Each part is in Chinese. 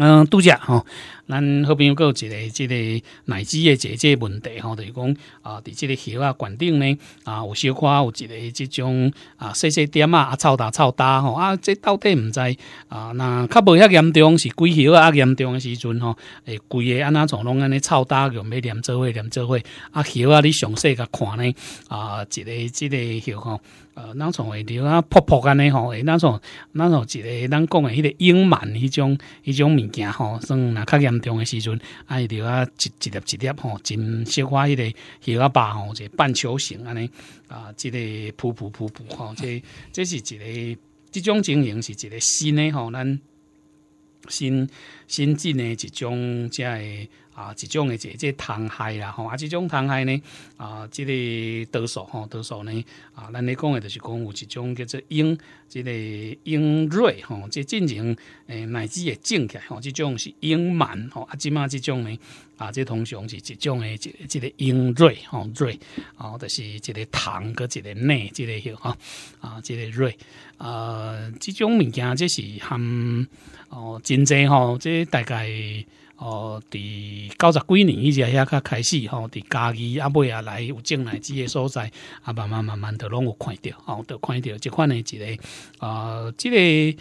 嗯，都食吼，咱好比有一个即个奶至个这个问题吼，就是讲啊，伫即个桥啊管顶呢啊，有小块有一个即种啊，细细点啊，臭大臭大吼啊，即到底毋知啊，那较无遐严重是几桥啊，严重的时阵吼，会贵个安那种拢安尼臭大个，每连做位连做位啊桥啊，你详细看呢啊，一个即个桥吼，呃，那种会滴啊破破干的吼，诶那种那种一个咱讲诶一个阴蛮一种一种行吼，算若较严重诶时阵，爱着啊，一、一、一粒吼，真消化迄个叶压吧吼，这半球形安尼啊，即个噗噗噗噗吼，这这是一个即种情形是一个新诶吼，咱新新进诶一种遮诶。啊，一种诶，即即虫害啦吼，啊，即种虫害呢，啊，即个多数吼，多数呢？啊，咱咧讲诶，就是讲有一种叫做英，即个英锐吼，即进行诶乃至诶进起来吼，即种是英螨吼，啊，即嘛即种呢，啊，即通常是一种诶，即即个英锐吼锐，哦，就是一个糖个一个内即个许吼，啊，即个锐，啊，这种物件即是含哦，真侪吼，即大概。哦，伫九十几年以前，遐开始吼，伫家己阿尾啊来有种荔枝诶所在，啊慢慢慢慢着拢有看着吼，都看着即款诶一个啊，即个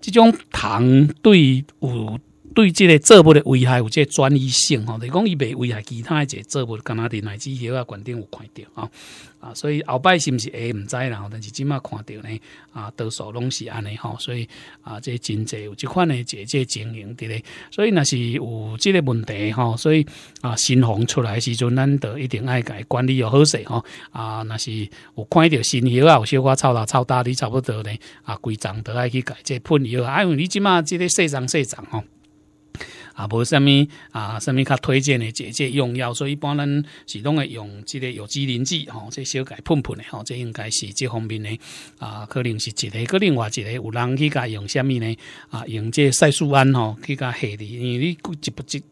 即种糖对有。对这个作物的危害有这转移性吼，你讲伊袂危害其他一个作物，干嘛的乃至叶啊、果顶有看到啊啊，所以后摆是毋是会唔知啦？但是今麦看到呢啊，多数拢是安尼吼，所以啊，这真济有这款的这这经营的咧，所以那是有这个问题吼，所以啊，新红出来时阵，咱得一定爱改管理要好势吼啊，那是有看到新叶啊，有小花草啦、草大你差不多呢啊，规丛都爱去改这喷叶啊，因为你今麦这个细长细长吼。啊，无虾物啊，虾物较推荐诶，姐姐用药，所以一般人是拢会用即个有机磷剂吼，即小改喷喷咧吼，这应该是这方面咧啊，可能是一个，个另外一个有人去甲用虾物咧啊，用即赛苏胺吼去甲下滴，因为你一不一。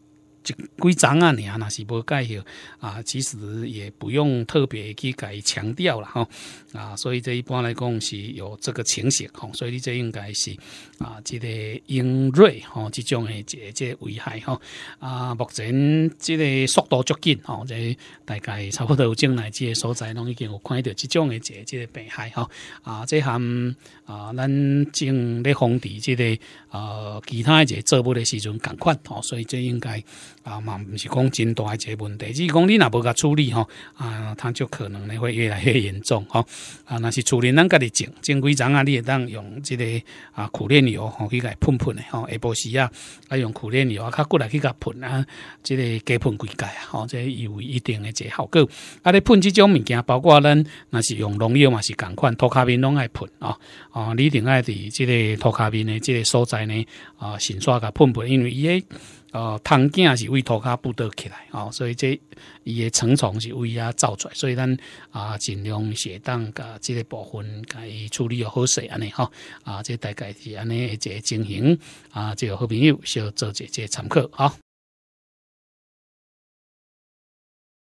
几规章啊，你啊，那是无改意啊。其实也不用特别去改强调了哈啊。所以这一般来讲是有这个情形哈。所以你这应该是啊，这个英锐哈，这种的这这危害哈啊。目前这个速度足紧哈，这大概差不多有进来这些所在，拢已经有看到这种的这这病害哈啊。这含啊，咱正咧防地，这个呃，其他一些作物的时阵赶快哈。所以这应该。啊，嘛毋是讲真大诶一个问题，只是讲你若无甲处理吼，啊，它就可能呢会越来越严重吼。啊，若是厝理咱家己种，种几丛啊，你会当用即个啊苦楝油去甲伊喷喷的吼，下晡时啊，啊用苦楝油，较过来去甲喷啊，即个加喷几届啊，好，这有一定的个效果。啊，你喷即种物件，包括咱若是用农药嘛，是共款，涂骹面拢爱喷啊。哦，你定爱伫即个涂骹面的即个所在呢啊，先刷甲喷喷，因为伊。哦，汤镜是委托骹不得起来哦，所以这伊诶成虫是为啊造出来，所以咱啊尽量适当甲即个部分，甲伊处理好势安尼吼啊，这大概是安尼一个情形啊，这个好朋友小做一这参考哦